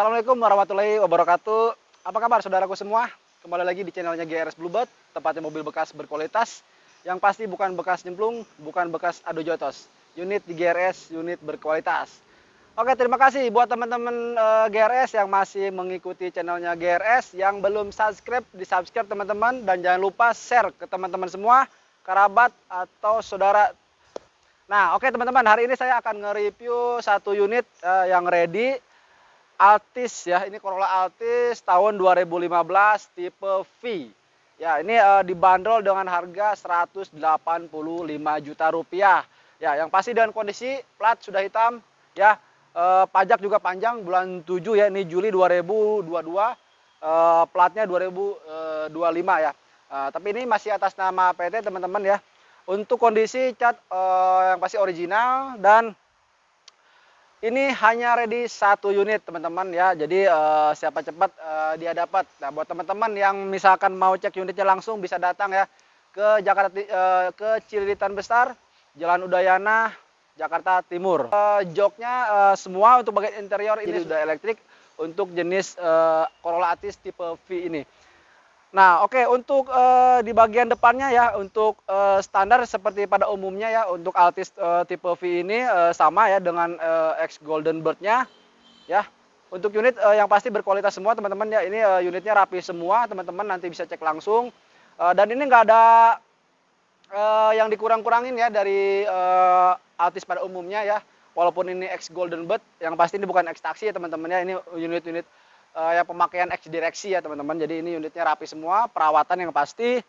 Assalamualaikum warahmatullahi wabarakatuh. Apa kabar saudaraku semua? Kembali lagi di channelnya GRS Bluebird, tempatnya mobil bekas berkualitas. Yang pasti bukan bekas nyemplung, bukan bekas adu jotos. Unit di GRS, unit berkualitas. Oke, terima kasih buat teman-teman e, eh, GRS yang masih mengikuti channelnya GRS. Yang belum subscribe, di-subscribe teman-teman. Dan jangan lupa share ke teman-teman semua, kerabat atau saudara. Nah, oke teman-teman, hari ini saya akan nge-review satu unit uh, yang ready Altis ya. Ini Corolla Altis tahun 2015 tipe V. Ya, ini e, dibanderol dengan harga 185 juta rupiah. Ya, yang pasti dengan kondisi plat sudah hitam ya. E, pajak juga panjang bulan 7 ya. Ini Juli 2022. E, eh, platnya 2025 ya. E, tapi ini masih atas nama PT teman-teman ya. Untuk kondisi cat e, yang pasti original dan ini hanya ready satu unit teman-teman ya. Jadi uh, siapa cepat uh, dia dapat. Nah buat teman-teman yang misalkan mau cek unitnya langsung bisa datang ya ke Jakarta uh, ke Cililitan Besar, Jalan Udayana, Jakarta Timur. Uh, joknya uh, semua untuk bagian interior ini sudah elektrik untuk jenis uh, Corolla Atis tipe V ini. Nah, oke okay, untuk uh, di bagian depannya ya untuk uh, standar seperti pada umumnya ya untuk Altis uh, eh, tipe V ini uh, sama ya dengan uh, X Golden Bird-nya ya. Untuk unit uh, yang pasti berkualitas semua teman-teman ya. Ini uh, unitnya rapi semua, teman-teman nanti bisa cek langsung. Uh, dan ini nggak ada uh, yang dikurang-kurangin ya dari uh, Altis pada umumnya ya. Walaupun ini X Golden Bird, yang pasti ini bukan X Taxi ya teman-teman ya. Ini unit-unit uh, ya pemakaian X direksi ya teman-teman. Jadi ini unitnya rapi semua, perawatan yang pasti.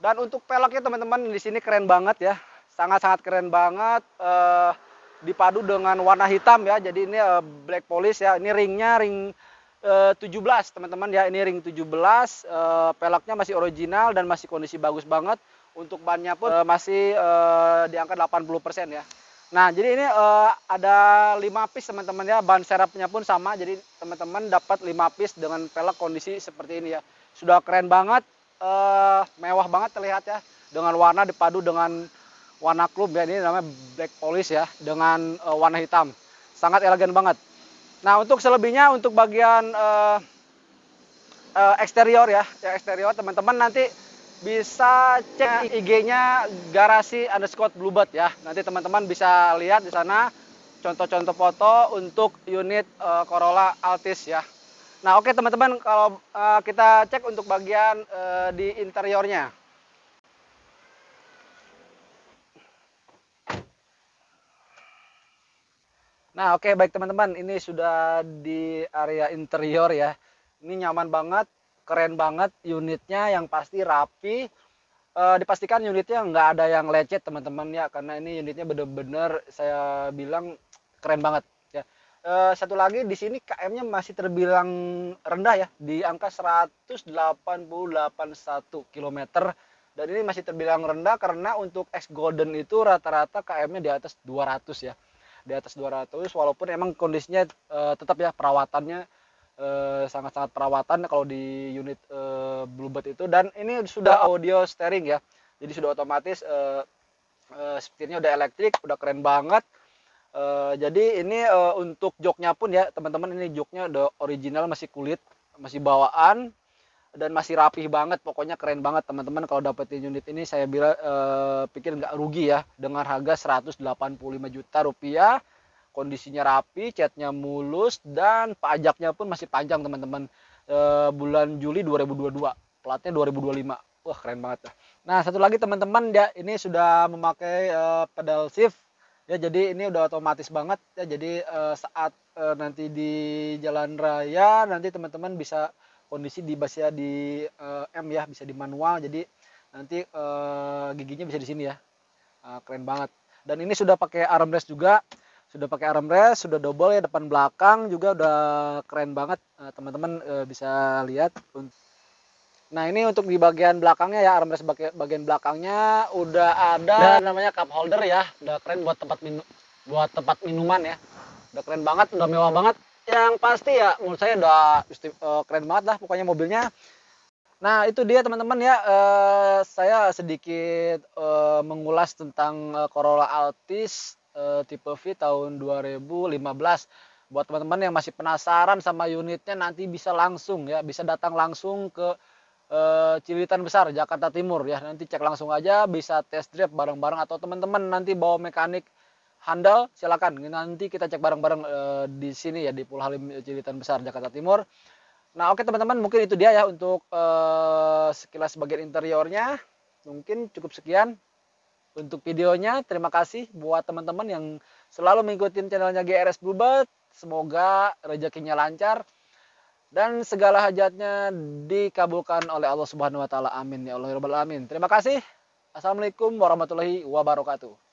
Dan untuk peleknya teman-teman di sini keren banget ya. Sangat-sangat keren banget uh, dipadu dengan warna hitam ya. Jadi ini uh, black polish ya. Ini ringnya ring uh, 17 teman-teman ya. Ini ring 17, uh, peleknya masih original dan masih kondisi bagus banget. Untuk bannya pun uh, masih uh, di angka 80% ya. Nah, jadi ini uh, ada 5 piece teman-teman ya. Bahan serapnya pun sama. Jadi teman-teman dapat 5 piece dengan velg kondisi seperti ini ya. Sudah keren banget, uh, mewah banget terlihat ya. Dengan warna dipadu dengan warna klub ya. Ini namanya black polish ya dengan uh, warna hitam. Sangat elegan banget. Nah, untuk selebihnya untuk bagian uh, uh, eksterior ya, ya eksterior teman-teman nanti bisa cek IG-nya garasi underscore bluebird ya. Nanti teman-teman bisa lihat di sana contoh-contoh foto untuk unit uh, Corolla Altis ya. Nah oke okay, teman-teman kalau uh, kita cek untuk bagian uh, di interiornya. Nah oke okay, baik teman-teman ini sudah di area interior ya. Ini nyaman banget keren banget unitnya yang pasti rapi e, dipastikan unitnya nggak ada yang lecet teman-teman ya karena ini unitnya bener-bener saya bilang keren banget ya e, satu lagi di sini KM-nya masih terbilang rendah ya di angka 188,1 km dan ini masih terbilang rendah karena untuk X Golden itu rata-rata KM-nya di atas 200 ya di atas 200 walaupun emang kondisinya e, tetap ya perawatannya Eh, sangat-sangat uh, perawatan kalau di unit uh, eh, Bluebird itu dan ini sudah audio steering ya jadi sudah otomatis uh, uh, setirnya udah elektrik udah keren banget uh, jadi ini uh, untuk joknya pun ya teman-teman ini joknya udah original masih kulit masih bawaan dan masih rapih banget pokoknya keren banget teman-teman kalau dapetin unit ini saya bilang uh, pikir nggak rugi ya dengan harga 185 juta rupiah kondisinya rapi, catnya mulus dan pajaknya pun masih panjang teman-teman. E, bulan Juli 2022, platnya 2025. Wah, keren banget. Nah, satu lagi teman-teman ya ini sudah memakai e, pedal shift ya jadi ini udah otomatis banget ya jadi e, saat e, nanti di jalan raya nanti teman-teman bisa kondisi di basnya di e, M ya bisa di manual jadi nanti e, giginya bisa di sini ya e, keren banget dan ini sudah pakai armrest juga sudah pakai armrest sudah double ya depan belakang juga udah keren banget eh, teman-teman eh, bisa lihat nah ini untuk di bagian belakangnya ya armrest bagian belakangnya udah ada nah, namanya cup holder ya udah keren buat tempat minum buat tempat minuman ya udah keren banget udah mewah banget yang pasti ya menurut saya udah eh, keren banget lah pokoknya mobilnya Nah, itu dia teman-teman ya. Eh, saya sedikit eh, mengulas tentang Corolla Altis Eh, tipe V tahun 2015 buat teman-teman yang masih penasaran sama unitnya nanti bisa langsung ya bisa datang langsung ke e, eh, Cilitan Besar Jakarta Timur ya nanti cek langsung aja bisa test drive bareng-bareng atau teman-teman nanti bawa mekanik handal silakan nanti kita cek bareng-bareng e, di sini ya di Pulau Halim Cilitan Besar Jakarta Timur Nah oke teman-teman mungkin itu dia ya untuk e, sekilas bagian interiornya. Mungkin cukup sekian untuk videonya. Terima kasih buat teman-teman yang selalu mengikuti channelnya GRS Bluebird. Semoga rezekinya lancar dan segala hajatnya dikabulkan oleh Allah Subhanahu wa taala. Amin ya Allah ya rabbal alamin. Terima kasih. Assalamualaikum warahmatullahi wabarakatuh.